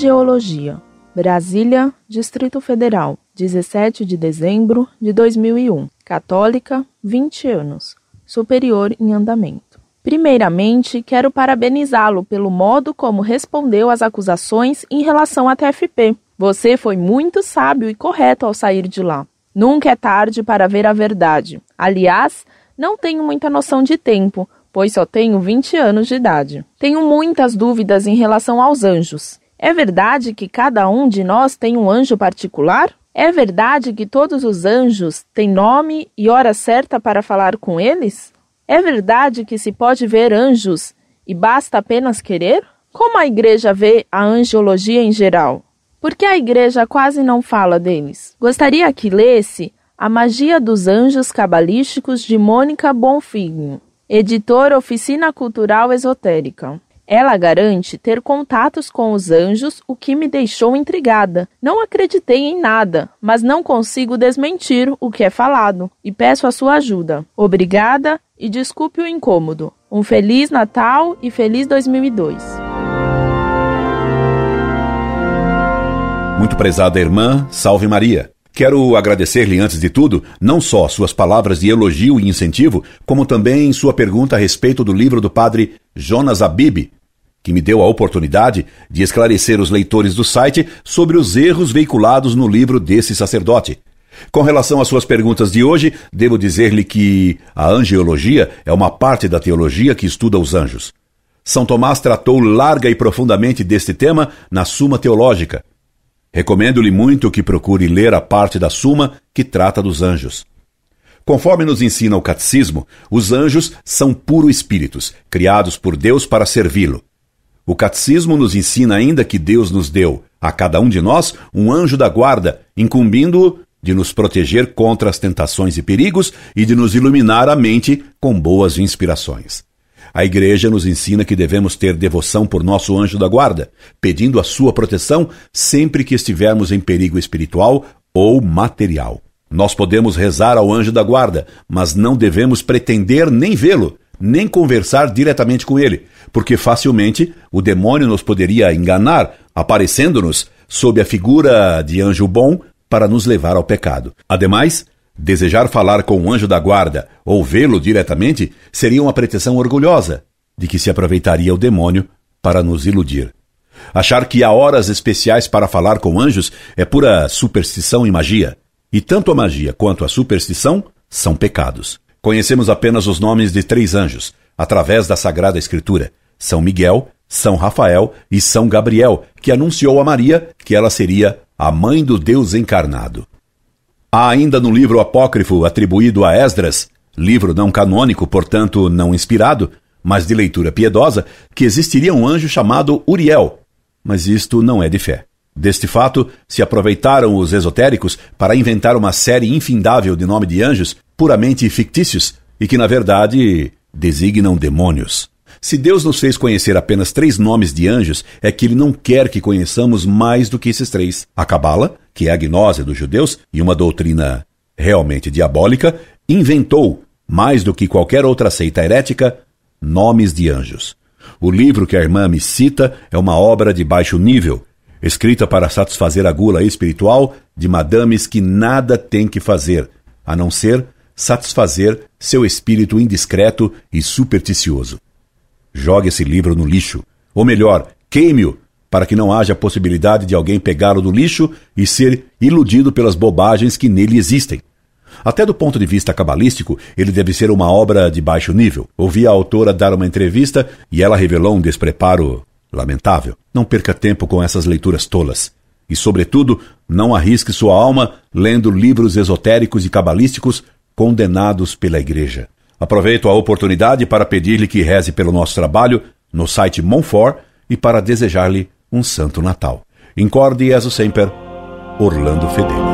Geologia, Brasília, Distrito Federal, 17 de dezembro de 2001. Católica, 20 anos. Superior em andamento. Primeiramente, quero parabenizá-lo pelo modo como respondeu às acusações em relação à TFP. Você foi muito sábio e correto ao sair de lá. Nunca é tarde para ver a verdade. Aliás, não tenho muita noção de tempo, pois só tenho 20 anos de idade. Tenho muitas dúvidas em relação aos anjos. É verdade que cada um de nós tem um anjo particular? É verdade que todos os anjos têm nome e hora certa para falar com eles? É verdade que se pode ver anjos e basta apenas querer? Como a igreja vê a angiologia em geral? Por que a igreja quase não fala deles? Gostaria que lesse A Magia dos Anjos Cabalísticos de Mônica Bonfigno, editora Oficina Cultural Esotérica. Ela garante ter contatos com os anjos, o que me deixou intrigada. Não acreditei em nada, mas não consigo desmentir o que é falado e peço a sua ajuda. Obrigada e desculpe o incômodo. Um feliz Natal e feliz 2002. Muito prezada irmã, salve Maria. Quero agradecer-lhe, antes de tudo, não só suas palavras de elogio e incentivo, como também sua pergunta a respeito do livro do padre Jonas Abib, que me deu a oportunidade de esclarecer os leitores do site sobre os erros veiculados no livro desse sacerdote. Com relação às suas perguntas de hoje, devo dizer-lhe que a angeologia é uma parte da teologia que estuda os anjos. São Tomás tratou larga e profundamente deste tema na Suma Teológica. Recomendo-lhe muito que procure ler a parte da Suma que trata dos anjos. Conforme nos ensina o catecismo, os anjos são puros espíritos, criados por Deus para servi-lo. O catecismo nos ensina ainda que Deus nos deu, a cada um de nós, um anjo da guarda, incumbindo-o de nos proteger contra as tentações e perigos e de nos iluminar a mente com boas inspirações. A Igreja nos ensina que devemos ter devoção por nosso anjo da guarda, pedindo a sua proteção sempre que estivermos em perigo espiritual ou material. Nós podemos rezar ao anjo da guarda, mas não devemos pretender nem vê-lo, nem conversar diretamente com ele, porque facilmente o demônio nos poderia enganar, aparecendo-nos sob a figura de anjo bom para nos levar ao pecado. Ademais, desejar falar com o anjo da guarda ou vê-lo diretamente seria uma pretensão orgulhosa de que se aproveitaria o demônio para nos iludir. Achar que há horas especiais para falar com anjos é pura superstição e magia. E tanto a magia quanto a superstição são pecados. Conhecemos apenas os nomes de três anjos, através da Sagrada Escritura: São Miguel, São Rafael e São Gabriel, que anunciou a Maria que ela seria a mãe do Deus encarnado. Há ainda no livro apócrifo atribuído a Esdras, livro não canônico, portanto não inspirado, mas de leitura piedosa, que existiria um anjo chamado Uriel. Mas isto não é de fé. Deste fato, se aproveitaram os esotéricos para inventar uma série infindável de nome de anjos puramente fictícios e que, na verdade, designam demônios. Se Deus nos fez conhecer apenas três nomes de anjos, é que Ele não quer que conheçamos mais do que esses três: a Cabala, que é a gnose dos judeus e uma doutrina realmente diabólica, inventou, mais do que qualquer outra seita herética, nomes de anjos. O livro que a irmã me cita é uma obra de baixo nível, escrita para satisfazer a gula espiritual de madames que nada têm que fazer, a não ser satisfazer seu espírito indiscreto e supersticioso. Jogue esse livro no lixo, ou melhor, queime-o, para que não haja possibilidade de alguém pegá-lo do lixo e ser iludido pelas bobagens que nele existem. Até do ponto de vista cabalístico, ele deve ser uma obra de baixo nível. Ouvi a autora dar uma entrevista e ela revelou um despreparo Lamentável. Não perca tempo com essas leituras tolas. E, sobretudo, não arrisque sua alma lendo livros esotéricos e cabalísticos condenados pela Igreja. Aproveito a oportunidade para pedir-lhe que reze pelo nosso trabalho no site Monfort e para desejar-lhe um Santo Natal. Incorde o Semper, Orlando Fedeli.